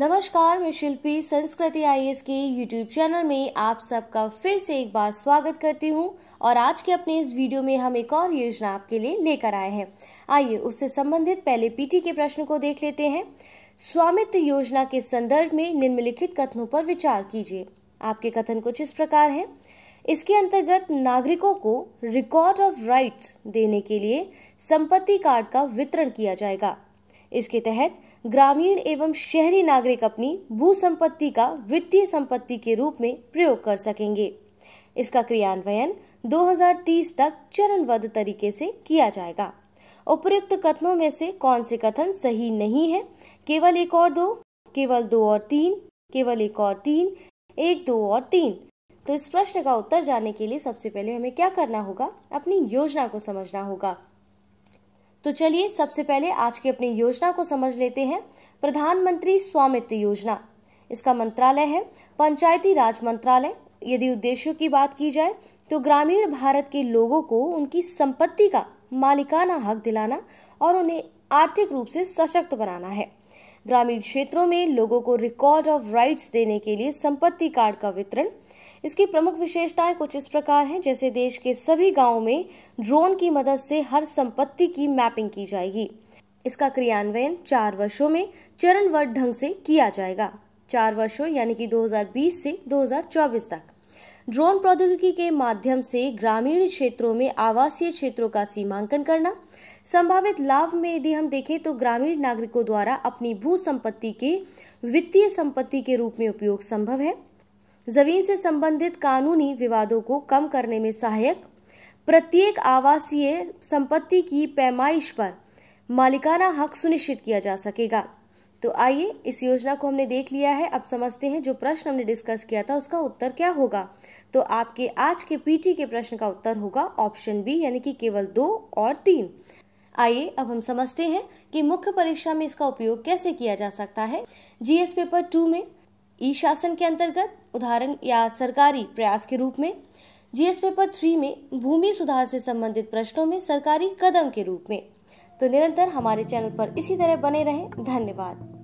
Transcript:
नमस्कार मैं शिल्पी संस्कृति आई के यूट्यूब चैनल में आप सबका फिर से एक बार स्वागत करती हूं और आज के अपने इस वीडियो में हम एक और योजना आपके लिए लेकर आए हैं आइए उससे संबंधित पहले पीटी के प्रश्न को देख लेते हैं स्वामित्व योजना के संदर्भ में निम्नलिखित कथनों पर विचार कीजिए आपके कथन कुछ इस प्रकार है इसके अंतर्गत नागरिकों को रिकॉर्ड ऑफ राइट्स देने के लिए संपत्ति कार्ड का वितरण किया जाएगा इसके तहत ग्रामीण एवं शहरी नागरिक अपनी भू संपत्ति का वित्तीय संपत्ति के रूप में प्रयोग कर सकेंगे इसका क्रियान्वयन 2030 तक चरणबद्ध तरीके से किया जाएगा उपयुक्त कथनों में से कौन से कथन सही नहीं है केवल एक और दो केवल दो और तीन केवल एक और तीन एक दो और तीन तो इस प्रश्न का उत्तर जानने के लिए सबसे पहले हमें क्या करना होगा अपनी योजना को समझना होगा तो चलिए सबसे पहले आज की अपनी योजना को समझ लेते हैं प्रधानमंत्री स्वामित्व योजना इसका मंत्रालय है पंचायती राज मंत्रालय यदि उद्देश्यों की बात की जाए तो ग्रामीण भारत के लोगों को उनकी संपत्ति का मालिकाना हक दिलाना और उन्हें आर्थिक रूप से सशक्त बनाना है ग्रामीण क्षेत्रों में लोगों को रिकॉर्ड ऑफ राइट्स देने के लिए संपत्ति कार्ड का वितरण इसकी प्रमुख विशेषताएं कुछ इस प्रकार हैं जैसे देश के सभी गांवों में ड्रोन की मदद से हर संपत्ति की मैपिंग की जाएगी इसका क्रियान्वयन चार वर्षों में चरणबद्ध ढंग से किया जाएगा चार वर्षों यानी कि 2020 से 2024 तक ड्रोन प्रौद्योगिकी के माध्यम से ग्रामीण क्षेत्रों में आवासीय क्षेत्रों का सीमांकन करना संभावित लाभ में यदि हम देखें तो ग्रामीण नागरिकों द्वारा अपनी भू संपत्ति के वित्तीय संपत्ति के रूप में उपयोग संभव है जमीन से संबंधित कानूनी विवादों को कम करने में सहायक प्रत्येक आवासीय संपत्ति की पैमाइश पर मालिकाना हक सुनिश्चित किया जा सकेगा तो आइए इस योजना को हमने देख लिया है अब समझते हैं जो प्रश्न हमने डिस्कस किया था उसका उत्तर क्या होगा तो आपके आज के पीटी के प्रश्न का उत्तर होगा ऑप्शन बी यानी कि केवल दो और तीन आइए अब हम समझते हैं कि मुख्य परीक्षा में इसका उपयोग कैसे किया जा सकता है जीएस पेपर टू में ई शासन के अंतर्गत उदाहरण या सरकारी प्रयास के रूप में जीएस पेपर थ्री में भूमि सुधार से संबंधित प्रश्नों में सरकारी कदम के रूप में तो निरंतर हमारे चैनल पर इसी तरह बने रहें धन्यवाद